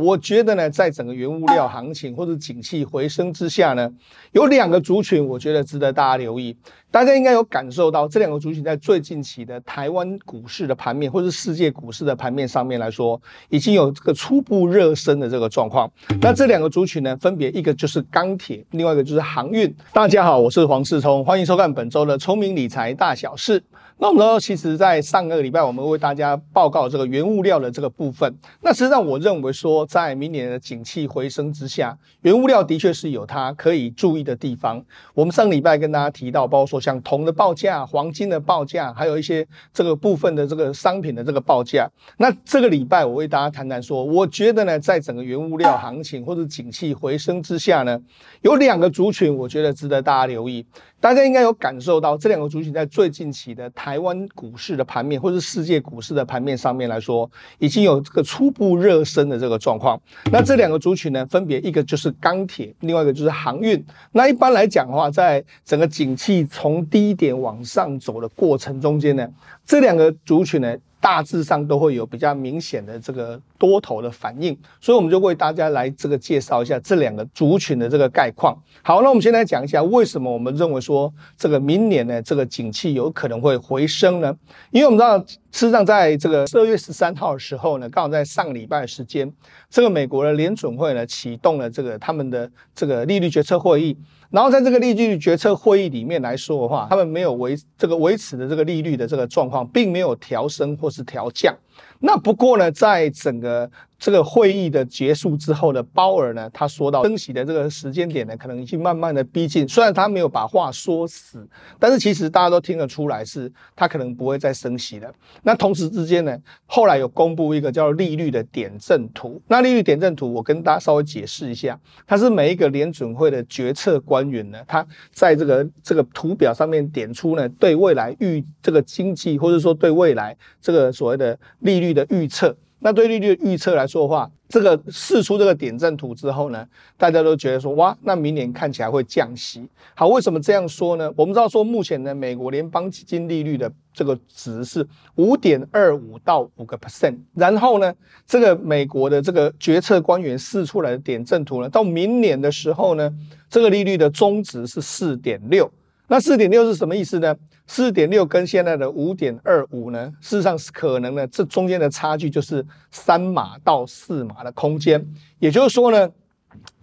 我觉得呢，在整个原物料行情或者景气回升之下呢，有两个族群，我觉得值得大家留意。大家应该有感受到，这两个族群在最近期的台湾股市的盘面，或者是世界股市的盘面上面来说，已经有这个初步热身的这个状况。那这两个族群呢，分别一个就是钢铁，另外一个就是航运。大家好，我是黄世聪，欢迎收看本周的聪明理财大小事。那我们其实，在上个礼拜，我们为大家报告这个原物料的这个部分。那实际上，我认为说，在明年的景气回升之下，原物料的确是有它可以注意的地方。我们上礼拜跟大家提到，包括说像铜的报价、黄金的报价，还有一些这个部分的这个商品的这个报价。那这个礼拜，我为大家谈谈说，我觉得呢，在整个原物料行情或者景气回升之下呢，有两个族群，我觉得值得大家留意。大家应该有感受到，这两个族群在最近期的谈。台湾股市的盘面，或者是世界股市的盘面上面来说，已经有这个初步热身的这个状况。那这两个族群呢，分别一个就是钢铁，另外一个就是航运。那一般来讲的话，在整个景气从低点往上走的过程中间呢，这两个族群呢。大致上都会有比较明显的这个多头的反应，所以我们就为大家来这个介绍一下这两个族群的这个概况。好，那我们先来讲一下为什么我们认为说这个明年呢这个景气有可能会回升呢？因为我们知道。事实上，在这个十二月十三号的时候呢，刚好在上个礼拜的时间，这个美国的联准会呢启动了这个他们的这个利率决策会议，然后在这个利率决策会议里面来说的话，他们没有维这个维持的这个利率的这个状况，并没有调升或是调降。那不过呢，在整个这个会议的结束之后的鲍尔呢，他说到升息的这个时间点呢，可能已经慢慢的逼近。虽然他没有把话说死，但是其实大家都听得出来，是他可能不会再升息了。那同时之间呢，后来有公布一个叫利率的点阵图。那利率点阵图，我跟大家稍微解释一下，它是每一个联准会的决策官员呢，他在这个这个图表上面点出呢，对未来预这个经济或者说对未来这个所谓的。利率的预测，那对利率的预测来说的话，这个试出这个点阵图之后呢，大家都觉得说哇，那明年看起来会降息。好，为什么这样说呢？我们知道说，目前呢，美国联邦基金利率的这个值是五点二五到五个 percent。然后呢，这个美国的这个决策官员试出来的点阵图呢，到明年的时候呢，这个利率的中值是四点六。那四点六是什么意思呢？四点六跟现在的五点二五呢，事实上是可能呢，这中间的差距就是三码到四码的空间。也就是说呢，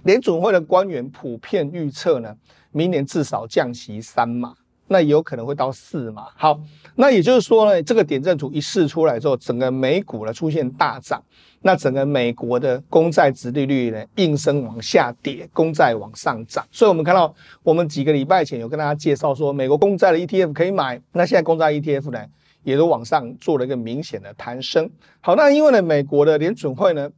联总会的官员普遍预测呢，明年至少降息三码。那有可能会到四嘛。好，那也就是说呢，这个点阵图一试出来之后，整个美股呢出现大涨，那整个美国的公债值利率呢应声往下跌，公债往上涨。所以，我们看到，我们几个礼拜前有跟大家介绍说，美国公债的 ETF 可以买，那现在公债 ETF 呢也都往上做了一个明显的攀升。好，那因为呢，美国的联准会呢。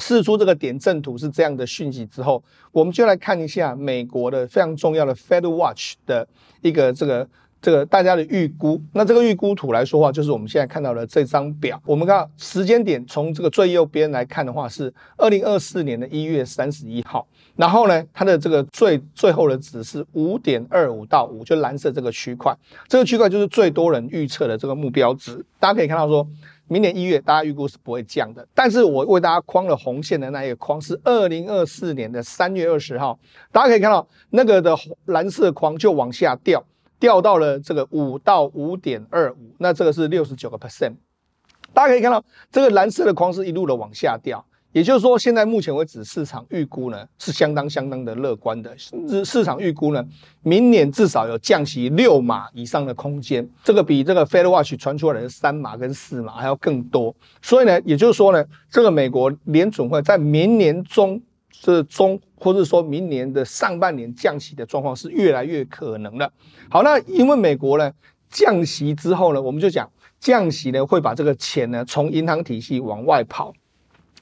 试出这个点阵图是这样的讯息之后，我们就来看一下美国的非常重要的 Federal Watch 的一个这个这个大家的预估。那这个预估图来说话，就是我们现在看到的这张表。我们看时间点，从这个最右边来看的话，是二零二四年的一月三十一号。然后呢，它的这个最最后的值是五点二五到五，就蓝色这个区块，这个区块就是最多人预测的这个目标值。大家可以看到说。明年一月，大家预估是不会降的。但是我为大家框了红线的那一个框是二零二四年的三月二十号，大家可以看到那个的蓝色框就往下掉，掉到了这个五到五点二五，那这个是六十九个 percent。大家可以看到这个蓝色的框是一路的往下掉。也就是说，现在目前为止，市场预估呢是相当相当的乐观的，甚至市场预估呢，明年至少有降息六码以上的空间，这个比这个 Fed Watch 传出来的三码跟四码还要更多。所以呢，也就是说呢，这个美国联准会在明年中这中，或者说明年的上半年降息的状况是越来越可能的。好，那因为美国呢降息之后呢，我们就讲降息呢会把这个钱呢从银行体系往外跑。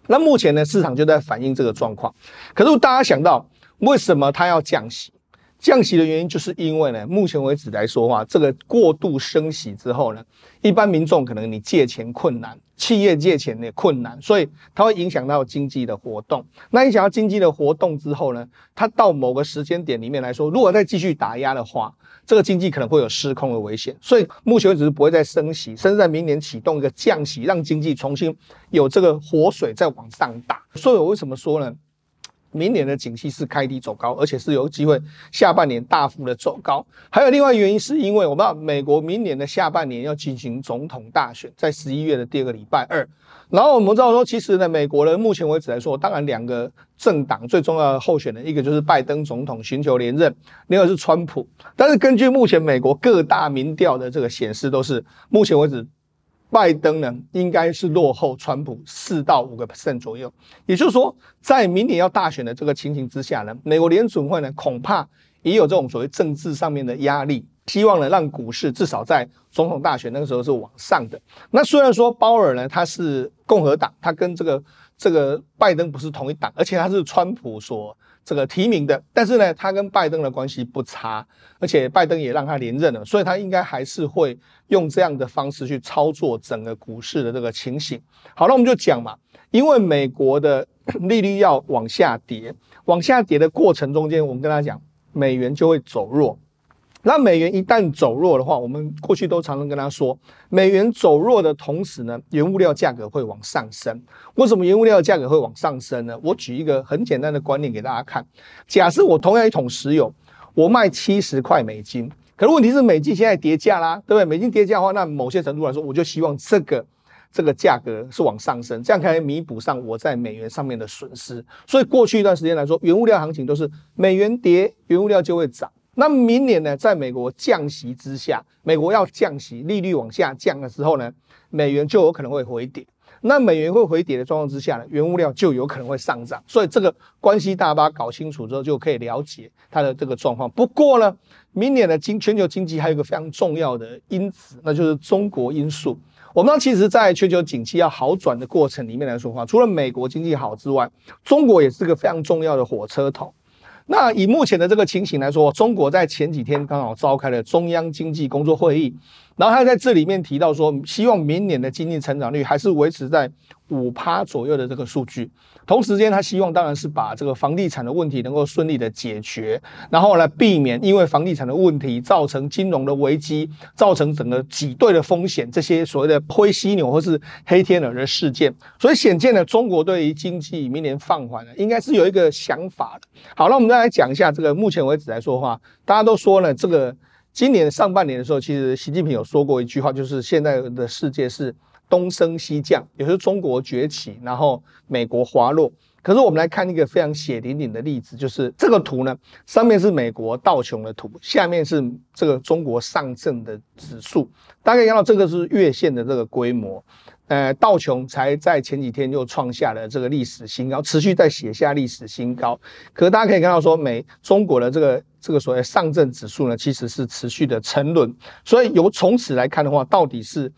那目前呢，市场就在反映这个状况。可是大家想到，为什么它要降息？降息的原因就是因为呢，目前为止来说话，这个过度升息之后呢，一般民众可能你借钱困难。企业借钱的困难，所以它会影响到经济的活动。那你想到经济的活动之后呢？它到某个时间点里面来说，如果再继续打压的话，这个经济可能会有失控的危险。所以目前止是不会再升息，甚至在明年启动一个降息，让经济重新有这个活水再往上打。所以我为什么说呢？明年的景气是开低走高，而且是有机会下半年大幅的走高。还有另外原因，是因为我们知道美国明年的下半年要进行总统大选，在十一月的第二个礼拜二。然后我们知道说，其实呢，美国呢目前为止来说，当然两个政党最重要的候选人，一个就是拜登总统寻求连任，另外个是川普。但是根据目前美国各大民调的这个显示，都是目前为止。拜登呢，应该是落后川普四到五个百分 t 左右。也就是说，在明年要大选的这个情形之下呢，美国联储会呢恐怕也有这种所谓政治上面的压力，希望呢，让股市至少在总统大选那个时候是往上的。那虽然说鲍尔呢他是共和党，他跟这个这个拜登不是同一党，而且他是川普所。这个提名的，但是呢，他跟拜登的关系不差，而且拜登也让他连任了，所以他应该还是会用这样的方式去操作整个股市的这个情形。好了，我们就讲嘛，因为美国的 利率要往下跌，往下跌的过程中间，我们跟他讲，美元就会走弱。那美元一旦走弱的话，我们过去都常常跟他说，美元走弱的同时呢，原物料价格会往上升。为什么原物料价格会往上升呢？我举一个很简单的观念给大家看。假设我同样一桶石油，我卖七十块美金，可是问题是美金现在跌价啦，对不对？美金跌价的话，那某些程度来说，我就希望这个这个价格是往上升，这样可以弥补上我在美元上面的损失。所以过去一段时间来说，原物料行情都是美元跌，原物料就会涨。那明年呢，在美国降息之下，美国要降息，利率往下降的时候呢，美元就有可能会回跌。那美元会回跌的状况之下呢，原物料就有可能会上涨。所以这个关系大巴搞清楚之后，就可以了解它的这个状况。不过呢，明年呢经全球经济还有个非常重要的因子，那就是中国因素。我们其实在全球景气要好转的过程里面来说话，除了美国经济好之外，中国也是个非常重要的火车头。那以目前的这个情形来说，中国在前几天刚好召开了中央经济工作会议，然后他在这里面提到说，希望明年的经济成长率还是维持在。五趴左右的这个数据，同时间他希望当然是把这个房地产的问题能够顺利的解决，然后来避免因为房地产的问题造成金融的危机，造成整个挤兑的风险，这些所谓的灰犀牛或是黑天鹅的事件。所以显见呢，中国对于经济明年放缓呢，应该是有一个想法的。好那我们再来讲一下这个目前为止来说的话，大家都说呢，这个今年上半年的时候，其实习近平有说过一句话，就是现在的世界是。东升西降，也是中国崛起，然后美国滑落。可是我们来看一个非常血淋淋的例子，就是这个图呢，上面是美国道琼的图，下面是这个中国上证的指数。大家可以看到，这个是月线的这个规模。呃，道琼才在前几天又创下了这个历史新高，持续在写下历史新高。可是大家可以看到，说美中国的这个这个所谓上证指数呢，其实是持续的沉沦。所以由从此来看的话，到底是？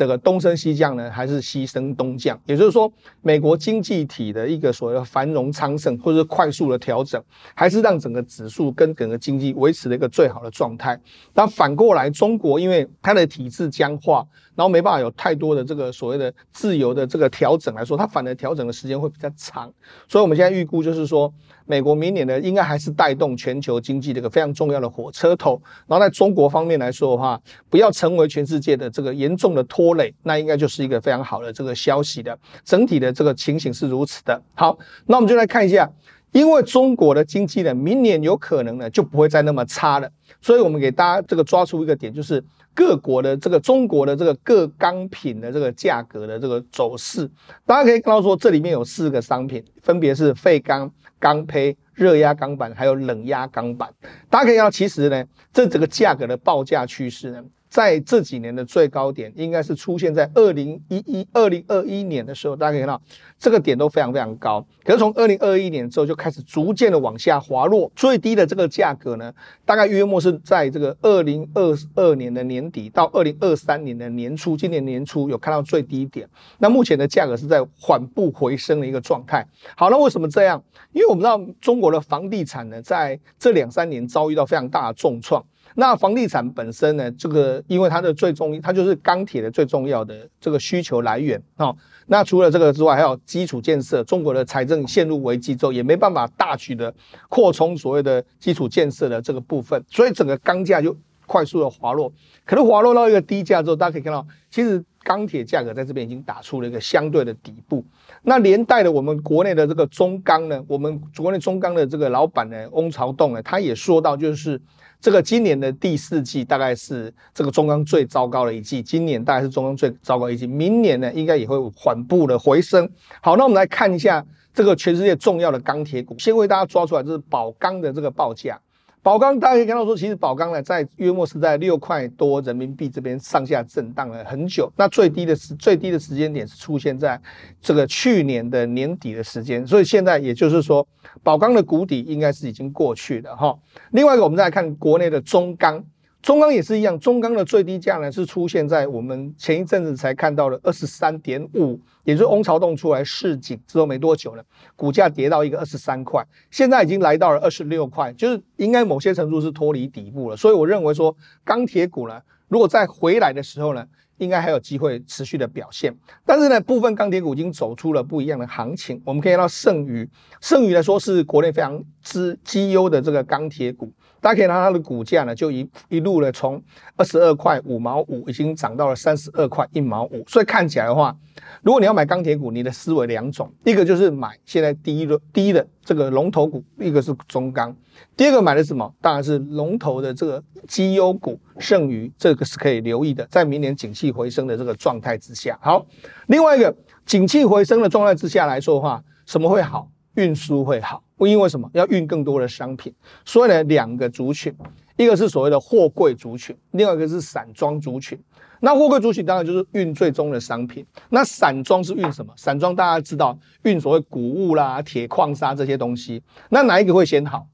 这个东升西降呢，还是西升东降？也就是说，美国经济体的一个所谓的繁荣昌盛，或者是快速的调整，还是让整个指数跟整个经济维持了一个最好的状态。但反过来，中国因为它的体制僵化，然后没办法有太多的这个所谓的自由的这个调整来说，它反而调整的时间会比较长。所以我们现在预估就是说。美国明年呢，应该还是带动全球经济的一个非常重要的火车头。然后在中国方面来说的话，不要成为全世界的这个严重的拖累，那应该就是一个非常好的这个消息的。整体的这个情形是如此的。好，那我们就来看一下。因为中国的经济呢，明年有可能呢就不会再那么差了，所以我们给大家这个抓出一个点，就是各国的这个中国的这个各钢品的这个价格的这个走势，大家可以看到说这里面有四个商品，分别是废钢、钢胚、热压钢板还有冷压钢板，大家可以看到其实呢这整个价格的报价趋势呢。在这几年的最高点，应该是出现在二零一一二零二一年的时候，大家可以看到，这个点都非常非常高。可是从二零二一年之后，就开始逐渐的往下滑落。最低的这个价格呢，大概约莫是在这个二零二二年的年底到二零二三年的年初，今年年初有看到最低点。那目前的价格是在缓步回升的一个状态。好，那为什么这样？因为我们知道中国的房地产呢，在这两三年遭遇到非常大的重创。那房地产本身呢？这个因为它的最重它就是钢铁的最重要的这个需求来源啊。那除了这个之外，还有基础建设。中国的财政陷入危机之后，也没办法大举的扩充所谓的基础建设的这个部分，所以整个钢价就快速的滑落。可能滑落到一个低价之后，大家可以看到，其实钢铁价格在这边已经打出了一个相对的底部。那连带的，我们国内的这个中钢呢，我们国内中钢的这个老板呢，翁朝栋呢，他也说到就是。这个今年的第四季大概是这个中钢最糟糕的一季，今年大概是中钢最糟糕一季，明年呢应该也会缓步的回升。好，那我们来看一下这个全世界重要的钢铁股，先为大家抓出来，就是宝钢的这个报价。宝钢，大家可以看到，说其实宝钢呢，在月末是在六块多人民币这边上下震荡了很久。那最低的是最低的时间点是出现在这个去年的年底的时间，所以现在也就是说，宝钢的谷底应该是已经过去了哈。另外一个，我们再看国内的中钢。中钢也是一样，中钢的最低价呢是出现在我们前一阵子才看到的二十三点五，也就是翁朝栋出来市井之后没多久呢，股价跌到一个二十三块，现在已经来到了二十六块，就是应该某些程度是脱离底部了。所以我认为说钢铁股呢，如果再回来的时候呢，应该还有机会持续的表现。但是呢，部分钢铁股已经走出了不一样的行情，我们可以看到剩余，剩余来说是国内非常。之绩优的这个钢铁股，大家可以拿它的股价呢，就一一路的从二十二块五毛五，已经涨到了三十二块一毛五，所以看起来的话，如果你要买钢铁股，你的思维两种，一个就是买现在第一的低的这个龙头股，一个是中钢，第二个买的什么？当然是龙头的这个绩优股，剩余这个是可以留意的，在明年景气回升的这个状态之下。好，另外一个景气回升的状态之下来说的话，什么会好？运输会好，因为什么？要运更多的商品，所以呢，两个族群，一个是所谓的货柜族群，另外一个是散装族群。那货柜族群当然就是运最终的商品，那散装是运什么？散装大家知道，运所谓谷物啦、铁矿砂这些东西。那哪一个会先好？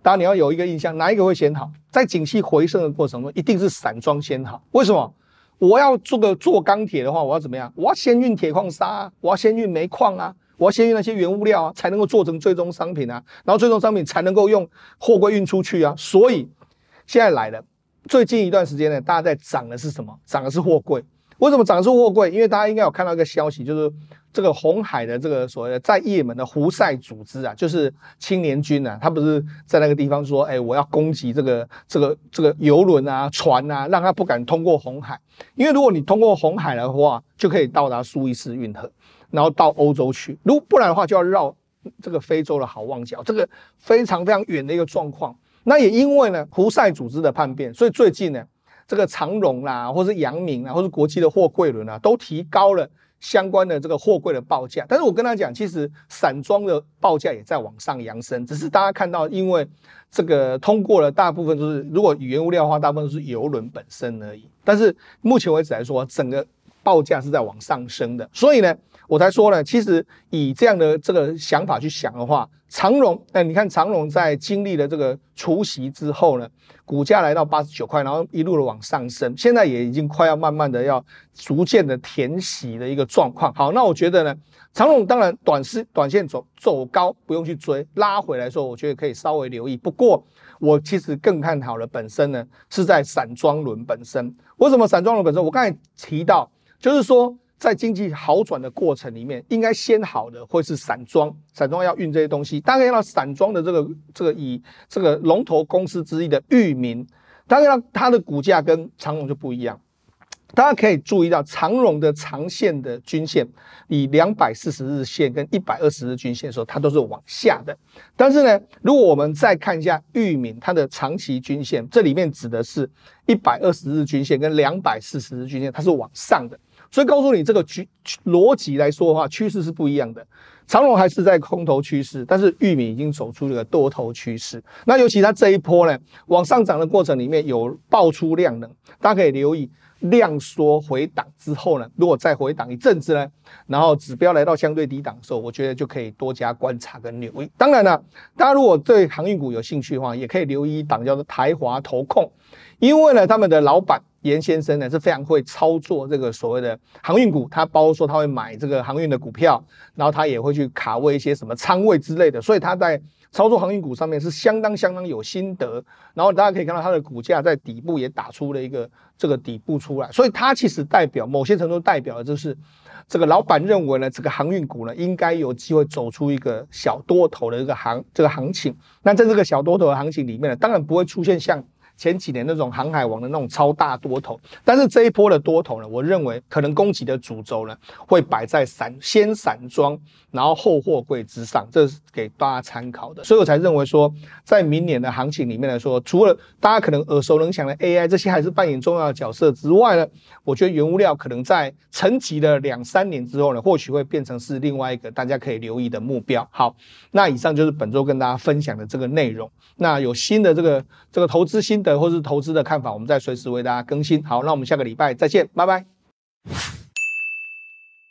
当然你要有一个印象，哪一个会先好？在景气回升的过程中，一定是散装先好。为什么？我要做个做钢铁的话，我要怎么样？我要先运铁矿砂，我要先运煤矿啊。我要先用那些原物料啊，才能够做成最终商品啊，然后最终商品才能够用货柜运出去啊。所以现在来了，最近一段时间呢，大家在涨的是什么？涨的是货柜。为什么涨的是货柜？因为大家应该有看到一个消息，就是这个红海的这个所谓的在也门的胡塞组织啊，就是青年军啊，他不是在那个地方说，哎，我要攻击这个这个这个游轮啊、船啊，让他不敢通过红海。因为如果你通过红海的话，就可以到达苏伊士运河。然后到欧洲去，如不然的话就要绕这个非洲的好望角，这个非常非常远的一个状况。那也因为呢，胡塞组织的叛变，所以最近呢，这个长荣啦，或是阳明啊，或是国际的货柜轮啊，都提高了相关的这个货柜的报价。但是我跟他讲，其实散装的报价也在往上扬升，只是大家看到，因为这个通过了，大部分都是如果原物料的话，大部分都是油轮本身而已。但是目前为止来说，整个。报价是在往上升的，所以呢，我才说呢，其实以这样的这个想法去想的话，长荣，哎，你看长荣在经历了这个除夕之后呢，股价来到八十九块，然后一路的往上升，现在也已经快要慢慢的要逐渐的填息的一个状况。好，那我觉得呢，长荣当然短时短线走走高不用去追，拉回来说，我觉得可以稍微留意。不过我其实更看好了本身呢，是在散装轮本身。为什么散装轮本身？我刚才提到。就是说，在经济好转的过程里面，应该先好的会是散装，散装要运这些东西，大概到散装的这个这个以这个龙头公司之一的域大家看到它的股价跟长荣就不一样。大家可以注意到，长荣的长线的均线，以两百四十日线跟一百二十日均线时候，它都是往下的。但是呢，如果我们再看一下域名，它的长期均线，这里面指的是一百二十日均线跟两百四十日均线，它是往上的。所以告诉你这个趋逻辑来说的话，趋势是不一样的。长隆还是在空头趋势，但是玉米已经走出了个多头趋势。那尤其它这一波呢，往上涨的过程里面有爆出量能，大家可以留意量缩回档之后呢，如果再回档一阵子呢，然后指标来到相对低档的时候，我觉得就可以多加观察跟留意。当然了，大家如果对航运股有兴趣的话，也可以留意一档叫做台华投控，因为呢他们的老板。严先生呢是非常会操作这个所谓的航运股，他包括说他会买这个航运的股票，然后他也会去卡位一些什么仓位之类的，所以他在操作航运股上面是相当相当有心得。然后大家可以看到他的股价在底部也打出了一个这个底部出来，所以他其实代表某些程度代表的就是这个老板认为呢，这个航运股呢应该有机会走出一个小多头的一个行这个行情。那在这个小多头的行情里面呢，当然不会出现像。前几年那种航海王的那种超大多头，但是这一波的多头呢，我认为可能攻击的主轴呢会摆在散先散装，然后后货柜之上，这是给大家参考的。所以我才认为说，在明年的行情里面来说，除了大家可能耳熟能详的 AI 这些还是扮演重要的角色之外呢，我觉得原物料可能在沉寂了两三年之后呢，或许会变成是另外一个大家可以留意的目标。好，那以上就是本周跟大家分享的这个内容。那有新的这个这个投资新对，或是投资的看法，我们再随时为大家更新。好，那我们下个礼拜再见，拜拜。